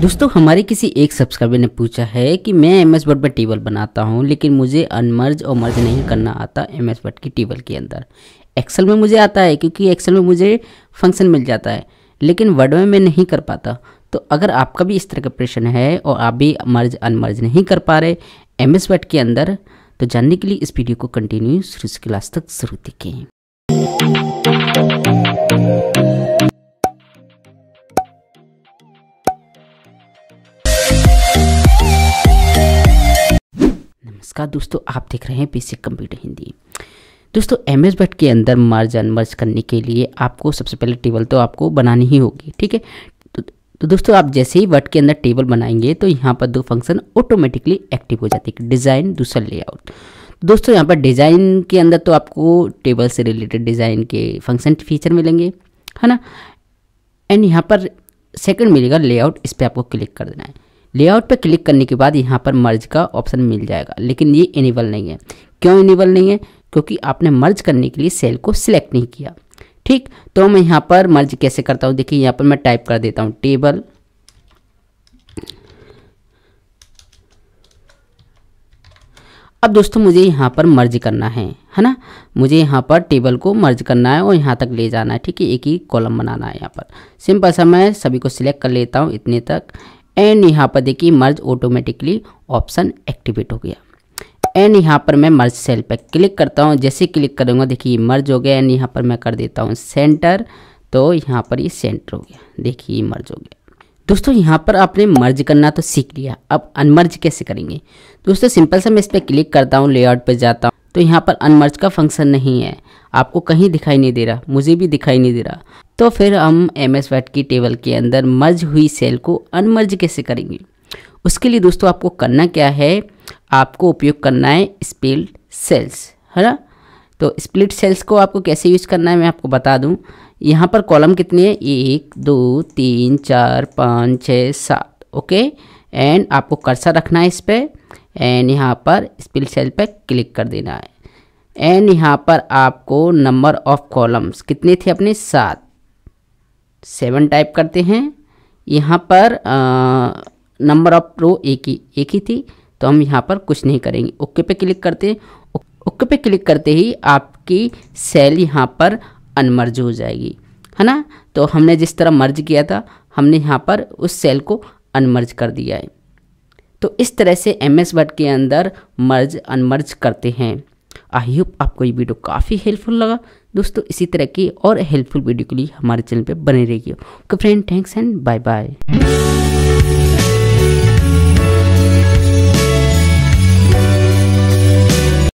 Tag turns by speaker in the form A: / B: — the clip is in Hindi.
A: दोस्तों हमारे किसी एक सब्सक्राइबर ने पूछा है कि मैं एम एस वर्ड पर टेबल बनाता हूँ लेकिन मुझे अनमर्ज और मर्ज नहीं करना आता एम एस वर्ड की टेबल के अंदर एक्सेल में मुझे आता है क्योंकि एक्सेल में मुझे फंक्शन मिल जाता है लेकिन वर्ड में मैं नहीं कर पाता तो अगर आपका भी इस तरह का प्रश्न है और आप भी मर्ज अनमर्ज नहीं कर पा रहे एम एस वर्ड के अंदर तो जानने के लिए इस वीडियो को कंटिन्यू शुरू से क्लास तक शुरू देखें नमस्कार दोस्तों आप देख रहे हैं बेसिक कंप्यूटर हिंदी दोस्तों एम एस बट के अंदर मर्ज अनमर्ज करने के लिए आपको सबसे पहले टेबल तो आपको बनानी ही होगी ठीक है तो, तो दोस्तों आप जैसे ही वर्ड के अंदर टेबल बनाएंगे तो यहाँ पर दो फंक्शन ऑटोमेटिकली एक्टिव हो जाते हैं डिज़ाइन दूसरा लेआउट तो दोस्तों यहाँ पर डिज़ाइन के अंदर तो आपको टेबल से रिलेटेड डिज़ाइन के फंक्शन फीचर मिलेंगे है ना एंड यहाँ पर सेकंड मिलेगा लेआउट इस पर आपको क्लिक कर देना है लेआउट पर क्लिक करने के बाद यहाँ पर मर्ज का ऑप्शन मिल जाएगा लेकिन ये इनेबल नहीं है क्यों इनेबल नहीं है क्योंकि आपने मर्ज करने के लिए सेल को सिलेक्ट नहीं किया ठीक तो मैं यहाँ पर मर्ज कैसे करता हूँ देखिए यहाँ पर मैं टाइप कर देता हूँ टेबल अब दोस्तों मुझे यहाँ पर मर्ज करना है है ना मुझे यहाँ पर टेबल को मर्ज करना है और यहाँ तक ले जाना है ठीक है एक ही कॉलम बनाना है यहाँ पर सिंपल सा मैं सभी को सिलेक्ट कर लेता हूँ इतने तक एंड यहाँ पर देखिए मर्ज ऑटोमेटिकली ऑप्शन एक्टिवेट हो गया एंड यहाँ पर मैं मर्ज सेल पे क्लिक करता हूँ जैसे क्लिक करूँगा देखिए मर्ज हो गया एंड यहाँ पर मैं कर देता हूँ सेंटर तो यहाँ पर ये सेंटर हो गया देखिए मर्ज हो गया दोस्तों यहाँ पर आपने मर्ज करना तो सीख लिया अब अनमर्ज कैसे करेंगे दोस्तों सिंपल से मैं इस पर क्लिक करता हूँ लेआउट पर जाता हूँ तो यहाँ पर अनमर्ज का फंक्शन नहीं है आपको कहीं दिखाई नहीं दे रहा मुझे भी दिखाई नहीं दे रहा तो फिर हम एम एस की टेबल के अंदर मर्ज हुई सेल को अनमर्ज कैसे करेंगे उसके लिए दोस्तों आपको करना क्या है आपको उपयोग करना है स्पेल्ड सेल्स है ना तो स्प्लिट सेल्स को आपको कैसे यूज़ करना है मैं आपको बता दूं यहाँ पर कॉलम कितने हैं एक दो तीन चार पाँच छः सात ओके एंड आपको कर्सर रखना है इस पर एंड यहाँ पर स्प्लिट सेल पर क्लिक कर देना है एंड यहाँ पर आपको नंबर ऑफ कॉलम्स कितने थे अपने सात सेवन टाइप करते हैं यहाँ पर नंबर ऑफ रो एक ही एक ही थी तो हम यहाँ पर कुछ नहीं करेंगे ओके पे क्लिक करते हैं ओके पे क्लिक करते ही आपकी सेल यहाँ पर अनमर्ज हो जाएगी है ना तो हमने जिस तरह मर्ज किया था हमने यहाँ पर उस सेल को अनमर्ज कर दिया है तो इस तरह से एम एस वर्ड के अंदर मर्ज अनमर्ज करते हैं आई होप आपको ये वीडियो काफ़ी हेल्पफुल लगा दोस्तों इसी तरह की और हेल्पफुल वीडियो के लिए हमारे चैनल पर बने रहिए okay friend thanks and bye bye